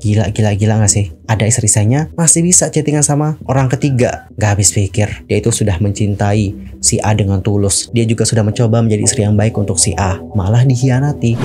Gila, gila, gila gak sih? Ada istri saya masih bisa chattingan sama orang ketiga. Gak habis pikir, dia itu sudah mencintai si A dengan tulus. Dia juga sudah mencoba menjadi istri yang baik untuk si A. Malah dihianati.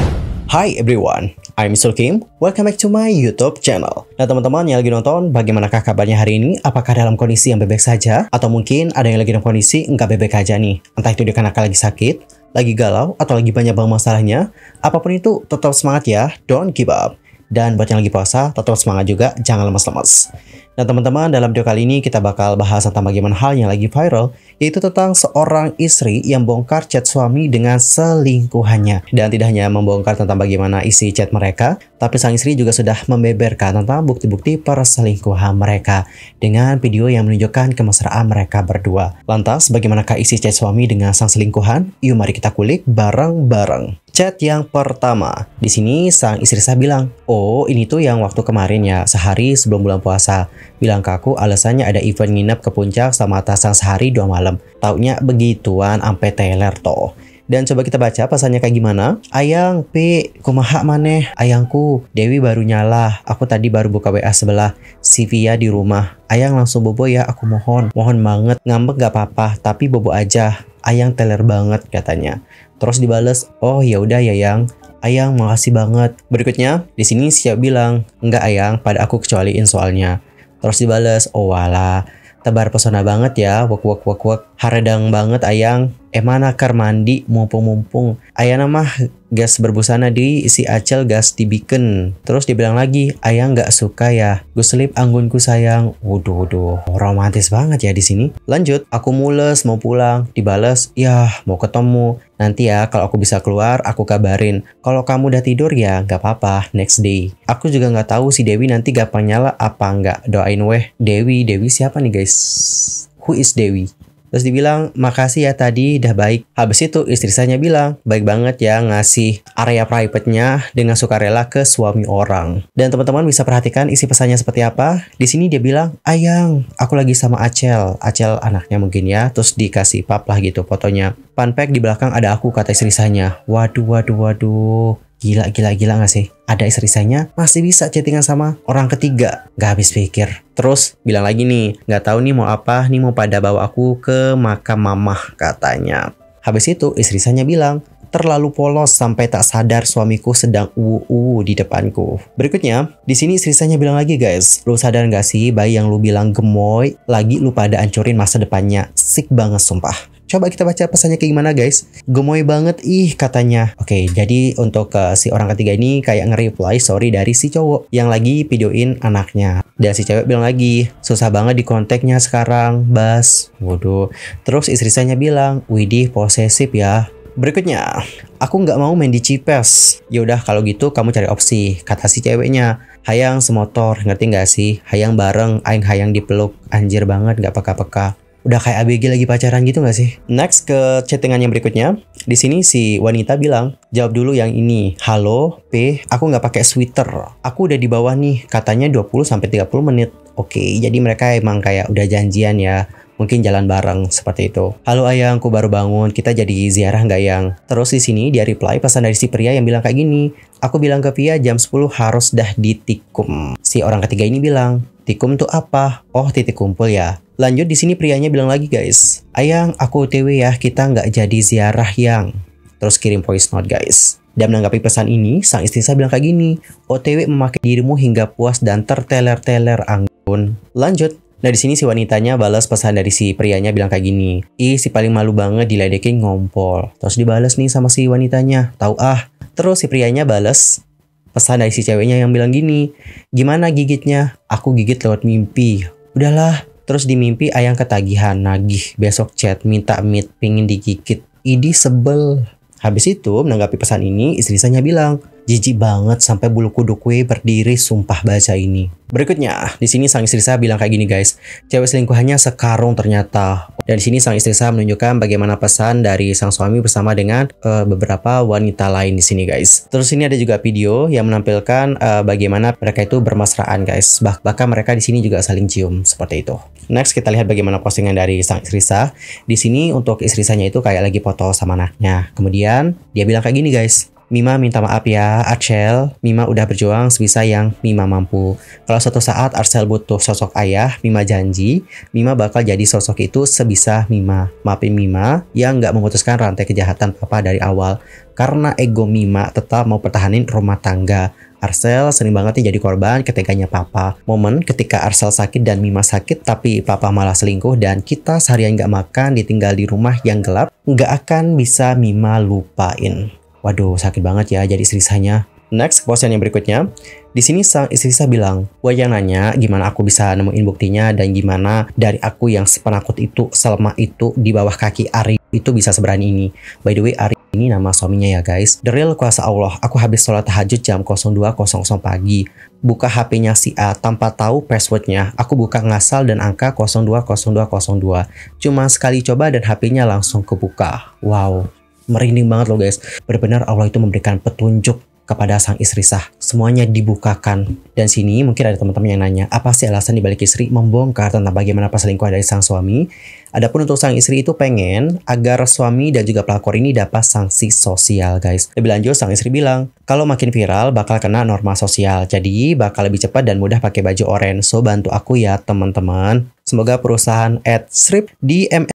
Hi everyone, I'm Sul Kim. Welcome back to my YouTube channel. Nah teman-teman yang lagi nonton, bagaimanakah kabarnya hari ini? Apakah dalam kondisi yang bebek saja? Atau mungkin ada yang lagi dalam kondisi nggak bebek aja nih? Entah itu dia kanak lagi sakit, lagi galau, atau lagi banyak banget masalahnya. Apapun itu, tetap semangat ya. Don't give up. Dan buat yang lagi puasa, tetap semangat juga, jangan lemas-lemas. Nah teman-teman, dalam video kali ini kita bakal bahas tentang bagaimana hal yang lagi viral, yaitu tentang seorang istri yang bongkar chat suami dengan selingkuhannya. Dan tidak hanya membongkar tentang bagaimana isi chat mereka, tapi sang istri juga sudah membeberkan tentang bukti-bukti perselingkuhan mereka dengan video yang menunjukkan kemesraan mereka berdua. Lantas, bagaimanakah isi chat suami dengan sang selingkuhan? Yuk mari kita kulik bareng-bareng. Chat yang pertama. Di sini sang istri saya bilang, "Oh, ini tuh yang waktu kemarin ya, sehari sebelum bulan puasa." Bilang ke aku alasannya ada event nginep ke puncak sama tasang sehari dua malam. Taunya begituan sampai teler toh. Dan coba kita baca pasannya kayak gimana. Ayang, P, kumaha maneh? Ayangku, Dewi baru nyala. Aku tadi baru buka WA sebelah. Si Via di rumah. Ayang langsung bobo ya, aku mohon. Mohon banget. Ngambek gak apa-apa, tapi bobo aja Ayang teler banget katanya. Terus dibales, "Oh ya udah ya Yang, Ayang makasih banget." Berikutnya, di sini Sia bilang, "Enggak Ayang, pada aku kecualiin soalnya." Terus dibales, "Oh wala, tebar pesona banget ya, wak wak wak wak." haredang banget ayang emana eh, kar mandi mumpung-mumpung ayah mah gas berbusana di si acel gas dibikin terus dibilang lagi ayang nggak suka ya gue anggunku sayang waduh waduh romantis banget ya di sini lanjut aku mules mau pulang dibales ya mau ketemu nanti ya kalau aku bisa keluar aku kabarin kalau kamu udah tidur ya nggak apa-apa next day aku juga nggak tahu si Dewi nanti gak nyala apa nggak doain weh Dewi Dewi siapa nih guys Who is Dewi? Terus dibilang, makasih ya tadi udah baik. Habis itu istri saya bilang, baik banget ya ngasih area private-nya dengan sukarela ke suami orang. Dan teman-teman bisa perhatikan isi pesannya seperti apa. Di sini dia bilang, ayang, aku lagi sama Acel. Acel anaknya mungkin ya. Terus dikasih pap lah gitu fotonya. Fun fact di belakang ada aku kata istri saya. Waduh, waduh, waduh. Gila, gila, gila gak sih? Ada istri-istrinya masih bisa chattingan sama orang ketiga. Gak habis pikir. Terus bilang lagi nih, gak tahu nih mau apa, nih mau pada bawa aku ke makam mamah katanya. Habis itu istri-istrinya bilang, terlalu polos sampai tak sadar suamiku sedang uu di depanku. Berikutnya, di sini istri bilang lagi guys, lu sadar gak sih bayi yang lu bilang gemoy lagi lu pada ancurin masa depannya? sick banget sumpah. Coba kita baca pesannya kayak gimana guys. Gemoy banget ih katanya. Oke, okay, jadi untuk uh, si orang ketiga ini kayak nge-reply sorry dari si cowok yang lagi videoin anaknya. Dan si cewek bilang lagi, susah banget di kontaknya sekarang, Bas. Waduh. Terus istri saya bilang, Widih posesif ya. Berikutnya, aku nggak mau main di Cipes. Yaudah kalau gitu kamu cari opsi, kata si ceweknya. Hayang semotor, ngerti nggak sih? Hayang bareng, aing hayang dipeluk. Anjir banget, nggak peka-peka udah kayak ABG lagi pacaran gitu gak sih? Next ke chattingan yang berikutnya. Di sini si wanita bilang, jawab dulu yang ini. Halo, P, aku gak pakai sweater. Aku udah di bawah nih, katanya 20 sampai 30 menit. Oke, okay, jadi mereka emang kayak udah janjian ya mungkin jalan bareng seperti itu. Halo ayang, aku baru bangun, kita jadi ziarah nggak yang? Terus di sini dia reply pesan dari si pria yang bilang kayak gini, aku bilang ke Pia jam 10 harus dah ditikum. Si orang ketiga ini bilang, tikum tuh apa? Oh titik kumpul ya. Lanjut di sini prianya bilang lagi guys, ayang aku OTW ya, kita nggak jadi ziarah yang. Terus kirim voice note guys. Dan menanggapi pesan ini, sang istri saya bilang kayak gini, OTW memakai dirimu hingga puas dan terteler-teler anggun. Lanjut, Nah di sini si wanitanya balas pesan dari si prianya bilang kayak gini, ih si paling malu banget diledekin ngompol. Terus dibalas nih sama si wanitanya, tahu ah. Terus si prianya balas pesan dari si ceweknya yang bilang gini, gimana gigitnya? Aku gigit lewat mimpi. Udahlah, terus di mimpi ayang ketagihan, nagih, besok chat, minta meet, pingin digigit. Idi sebel. Habis itu menanggapi pesan ini, istri saya bilang, Jijik banget sampai bulu kuduk gue berdiri sumpah baca ini. Berikutnya, di sini sang istri saya bilang kayak gini guys, cewek selingkuhannya sekarung ternyata. Dan di sini sang istri saya menunjukkan bagaimana pesan dari sang suami bersama dengan uh, beberapa wanita lain di sini guys. Terus ini ada juga video yang menampilkan uh, bagaimana mereka itu bermesraan guys. Bah bahkan mereka di sini juga saling cium seperti itu. Next kita lihat bagaimana postingan dari sang istri saya. Di sini untuk istri saya itu kayak lagi foto sama anaknya. Kemudian dia bilang kayak gini guys. Mima minta maaf ya, Arcel. Mima udah berjuang sebisa yang Mima mampu. Kalau suatu saat Arcel butuh sosok ayah, Mima janji, Mima bakal jadi sosok itu sebisa Mima. Maafin Mima yang nggak memutuskan rantai kejahatan papa dari awal. Karena ego Mima tetap mau pertahanin rumah tangga. Arcel sering banget nih jadi korban ketikanya papa. Momen ketika Arcel sakit dan Mima sakit tapi papa malah selingkuh dan kita seharian nggak makan ditinggal di rumah yang gelap nggak akan bisa Mima lupain. Waduh, sakit banget ya jadi istri sahnya. Next, kepuasan yang berikutnya. Di sini sang istri saya bilang, gue yang nanya gimana aku bisa nemuin buktinya dan gimana dari aku yang sepenakut itu, selama itu di bawah kaki Ari itu bisa seberani ini. By the way, Ari ini nama suaminya ya guys. The real kuasa Allah, aku habis sholat tahajud jam 02.00 pagi. Buka HP-nya si A tanpa tahu passwordnya. Aku buka ngasal dan angka 020202. Cuma sekali coba dan HP-nya langsung kebuka. Wow, merinding banget loh guys. Benar-benar Allah itu memberikan petunjuk kepada sang istri sah. Semuanya dibukakan. Dan sini mungkin ada teman-teman yang nanya, apa sih alasan dibalik istri membongkar tentang bagaimana perselingkuhan dari sang suami? Adapun untuk sang istri itu pengen agar suami dan juga pelakor ini dapat sanksi sosial guys. Lebih lanjut sang istri bilang, kalau makin viral bakal kena norma sosial. Jadi bakal lebih cepat dan mudah pakai baju oranye. So bantu aku ya teman-teman. Semoga perusahaan strip di MS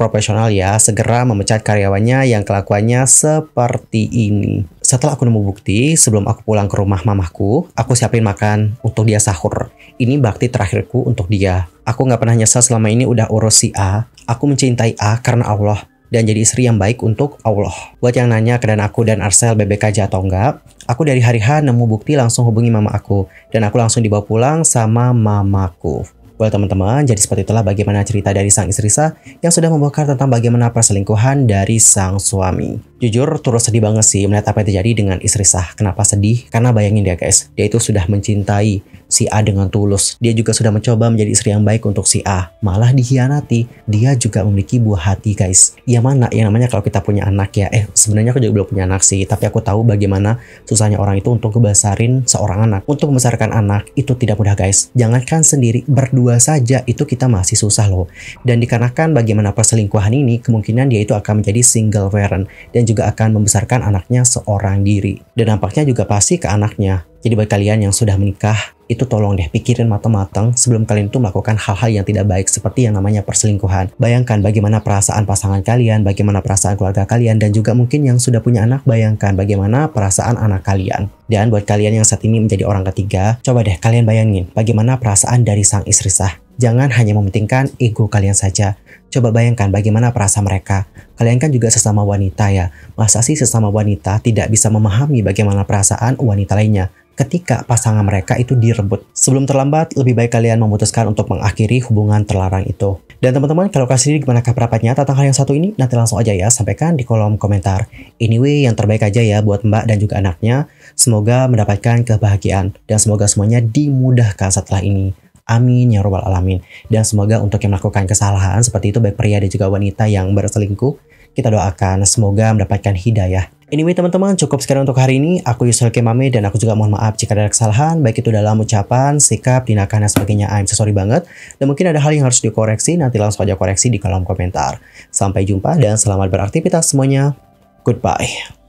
profesional ya segera memecat karyawannya yang kelakuannya seperti ini. Setelah aku nemu bukti, sebelum aku pulang ke rumah mamahku, aku siapin makan untuk dia sahur. Ini bakti terakhirku untuk dia. Aku nggak pernah nyesel selama ini udah urus si A. Aku mencintai A karena Allah dan jadi istri yang baik untuk Allah. Buat yang nanya keadaan aku dan Arsel aja atau enggak, aku dari hari H nemu bukti langsung hubungi mama aku dan aku langsung dibawa pulang sama mamaku. Well teman-teman, jadi seperti itulah bagaimana cerita dari sang istri sah yang sudah membongkar tentang bagaimana perselingkuhan dari sang suami. Jujur terus sedih banget sih melihat apa yang terjadi dengan istri sah. Kenapa sedih? Karena bayangin dia guys, dia itu sudah mencintai si A dengan tulus. Dia juga sudah mencoba menjadi istri yang baik untuk si A. Malah dikhianati. Dia juga memiliki buah hati guys. Ya mana? Yang namanya kalau kita punya anak ya. Eh sebenarnya aku juga belum punya anak sih. Tapi aku tahu bagaimana susahnya orang itu untuk kebesarin seorang anak. Untuk membesarkan anak itu tidak mudah guys. Jangankan sendiri berdua dua saja itu kita masih susah loh. Dan dikarenakan bagaimana perselingkuhan ini kemungkinan dia itu akan menjadi single parent dan juga akan membesarkan anaknya seorang diri. Dan dampaknya juga pasti ke anaknya. Jadi buat kalian yang sudah menikah itu tolong deh pikirin matang-matang sebelum kalian itu melakukan hal-hal yang tidak baik seperti yang namanya perselingkuhan. Bayangkan bagaimana perasaan pasangan kalian, bagaimana perasaan keluarga kalian, dan juga mungkin yang sudah punya anak, bayangkan bagaimana perasaan anak kalian. Dan buat kalian yang saat ini menjadi orang ketiga, coba deh kalian bayangin bagaimana perasaan dari sang istri sah. Jangan hanya mementingkan ego kalian saja. Coba bayangkan bagaimana perasaan mereka. Kalian kan juga sesama wanita ya. Masa sih sesama wanita tidak bisa memahami bagaimana perasaan wanita lainnya? ketika pasangan mereka itu direbut. Sebelum terlambat, lebih baik kalian memutuskan untuk mengakhiri hubungan terlarang itu. Dan teman-teman, kalau kalian sendiri gimana perapatnya tentang hal yang satu ini? Nanti langsung aja ya, sampaikan di kolom komentar. Anyway, yang terbaik aja ya buat mbak dan juga anaknya. Semoga mendapatkan kebahagiaan dan semoga semuanya dimudahkan setelah ini. Amin ya robbal alamin. Dan semoga untuk yang melakukan kesalahan seperti itu baik pria dan juga wanita yang berselingkuh, kita doakan semoga mendapatkan hidayah Anyway teman-teman cukup sekian untuk hari ini. Aku Yusel Kemame dan aku juga mohon maaf jika ada kesalahan baik itu dalam ucapan, sikap, tindakan dan sebagainya. I'm so sorry banget. Dan mungkin ada hal yang harus dikoreksi nanti langsung aja koreksi di kolom komentar. Sampai jumpa dan selamat beraktivitas semuanya. Goodbye.